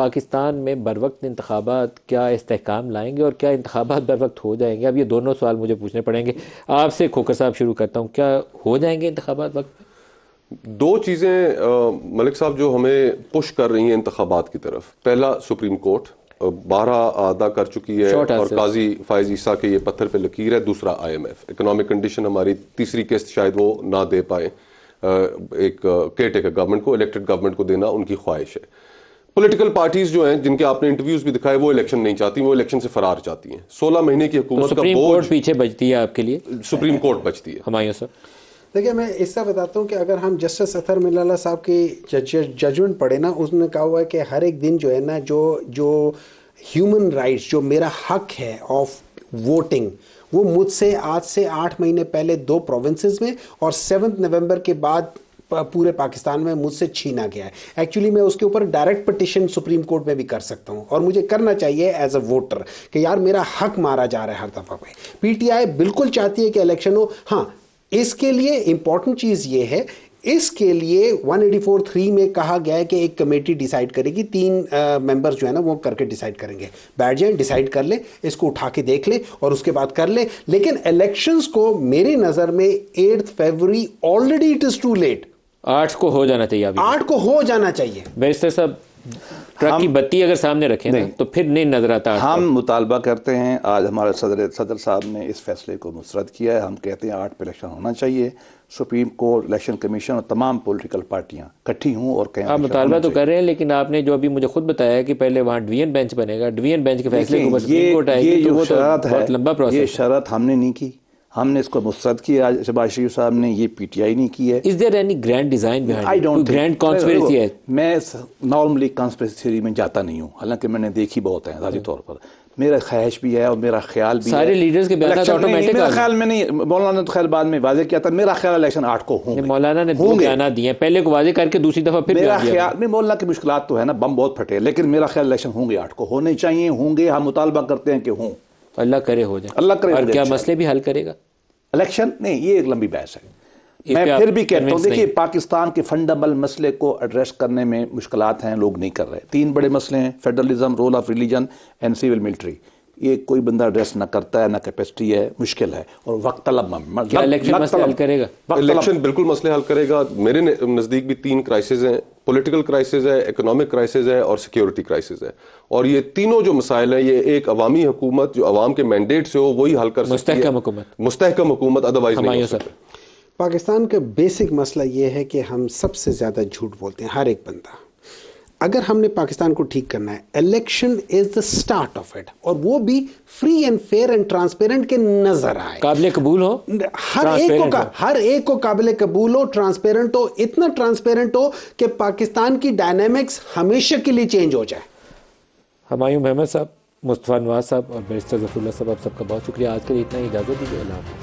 पाकिस्तान में बर वक्त इंतबात क्या इसकाम लाएंगे और क्या इंतबात बर वक्त हो जाएंगे अब ये दोनों सवाल मुझे पूछने पड़ेंगे आपसे खोकर साहब शुरू करता हूँ क्या हो जाएंगे इंतबात वक्त दो चीज़ें मलिक साहब जो हमें पुश कर रही हैं इंतबात की तरफ पहला सुप्रीम कोर्ट बारह अदा कर चुकी है और काजी फायज ईसा के ये पत्थर पे लकीर है दूसरा I M F economic condition हमारी तीसरी किस्त शायद वो ना दे पाए एक केयर टेकर गवर्नमेंट को इलेक्टेड गवर्नमेंट को देना उनकी ख्वाहिश है पॉलिटिकल पार्टीज जो हैं जिनके आपने इंटरव्यूज भी दिखाए वो इलेक्शन नहीं चाहती वो इलेक्शन से फरार चाहती हैं सोलह महीने की तो हुकूमत तो का बोर्ड पीछे बचती है आपके लिए सुप्रीम कोर्ट बचती है हमारे सर देखिए मैं इससे बताता हूँ कि अगर हम जस्टिस अथर मिलाला साहब की जजमेंट पढ़े ना उसने कहा हुआ है कि हर एक दिन जो है ना जो जो ह्यूमन राइट्स जो मेरा हक है ऑफ वोटिंग वो मुझसे आज से आठ महीने पहले दो प्रोविंसेस में और सेवन नवंबर के बाद पूरे पाकिस्तान में मुझसे छीना गया है एक्चुअली मैं उसके ऊपर डायरेक्ट पटिशन सुप्रीम कोर्ट में भी कर सकता हूँ और मुझे करना चाहिए एज अ वोटर कि यार मेरा हक मारा जा रहा है हर दफ़ा में पीटीआई बिल्कुल चाहती है कि इलेक्शन हो हाँ इसके लिए इंपॉर्टेंट चीज़ ये है इसके लिए 184.3 में कहा गया है कि एक कमेटी डिसाइड करेगी तीन मेंबर्स जो है ना वो करके डिसाइड करेंगे बैठ जाए डिसाइड कर ले इसको उठा के देख ले और उसके बाद कर ले लेकिन इलेक्शंस को मेरी नज़र में eighth February already it is too late आठ को हो जाना चाहिए अभी आठ को हो जाना चाहिए बैरिस्टर साहब ट्रक की बत्ती अगर सामने रखें ना तो फिर नहीं नजर आता हम मुतालबा करते हैं आज हमारे सदर सदर साहब ने इस फैसले को मुस्रद किया है हम कहते हैं आठ पे इलेक्शन होना चाहिए सुप्रीम कोर्ट इलेक्शन कमीशन और तमाम पोलिटिकल पार्टियां इकट्ठी हूँ और कहें आप मुतालबा तो कर रहे हैं लेकिन आपने जो अभी मुझे खुद बताया कि पहले वहाँ डिवीजन बेंच बनेगा डिवीजन बेंच के फैसले को कोर्ट आएगी ये तो जो तो शरत है लंबा प्रोसेस शरत हमने नहीं की हमने इसको मुस्रद किया शबाज शरीफ साहब ने ये पीटीआई नहीं की है is there any grand design behind I don't grand conspiracy है मैं नॉर्मली कॉन्स्पिरेसी में जाता नहीं हूँ हालांकि मैंने देखी बहुत है जारी तौर पर मेरा ख्वाहिश भी है और मेरा ख्याल भी सारे है। लीडर्स के ऑटोमेटिक मेरा ख्याल में नहीं मौलाना तो खैर बाद में वाजे किया था मेरा ख्याल इलेक्शन आठ को होंगे मौलाना ने दो बयान दिया पहले को वाजे करके दूसरी दफा फिर मेरा ख्याल में मौलाना की मुश्किल तो है ना बम बहुत फटे लेकिन मेरा ख्याल इलेक्शन होंगे आठ को होने चाहिए होंगे हम मुतालबा करते हैं कि हों तो अल्लाह करे हो जाए अल्लाह करे और क्या अच्छा। मसले भी हल करेगा इलेक्शन नहीं ये एक लंबी बहस है मैं फिर भी कहता हूँ देखिए पाकिस्तान के फंडामेंटल मसले को एड्रेस करने में मुश्किल हैं लोग नहीं कर रहे तीन बड़े मसले हैं federalism role of religion and civil military ये कोई बंदा एड्रेस ना करता है ना कैपेसिटी है मुश्किल है और वक्त तलब इलेक्शन मसले हल करेगा इलेक्शन बिल्कुल मसले हल करेगा मेरे नज़दीक भी तीन क्राइसिस हैं पॉलिटिकल क्राइसिस है इकोनॉमिक क्राइसिस है और सिक्योरिटी क्राइसिस है और ये तीनों जो मसाइल हैं ये एक अवामी हुकूमत जो अवाम के मैंडेट से हो वही हल कर मुस्तकम हुकूमत अदरवाइज नहीं पाकिस्तान का बेसिक मसला ये है कि हम सबसे ज़्यादा झूठ बोलते हैं हर एक बंदा अगर हमने पाकिस्तान को ठीक करना है election is the start of it और वो भी free and fair and transparent के नजर आए काबिल कबूल हो हर एक को का, हर एक को काबिल कबूल हो ट्रांसपेरेंट हो इतना ट्रांसपेरेंट हो कि पाकिस्तान की डायनेमिक्स हमेशा के लिए चेंज हो जाए हमायूं महमद साहब मुस्तफ़ा नवाज साहब और मिनिस्टर जफरुल्ला साहब आप सबका बहुत शुक्रिया आज के लिए इतना ही इजाज़त दीजिए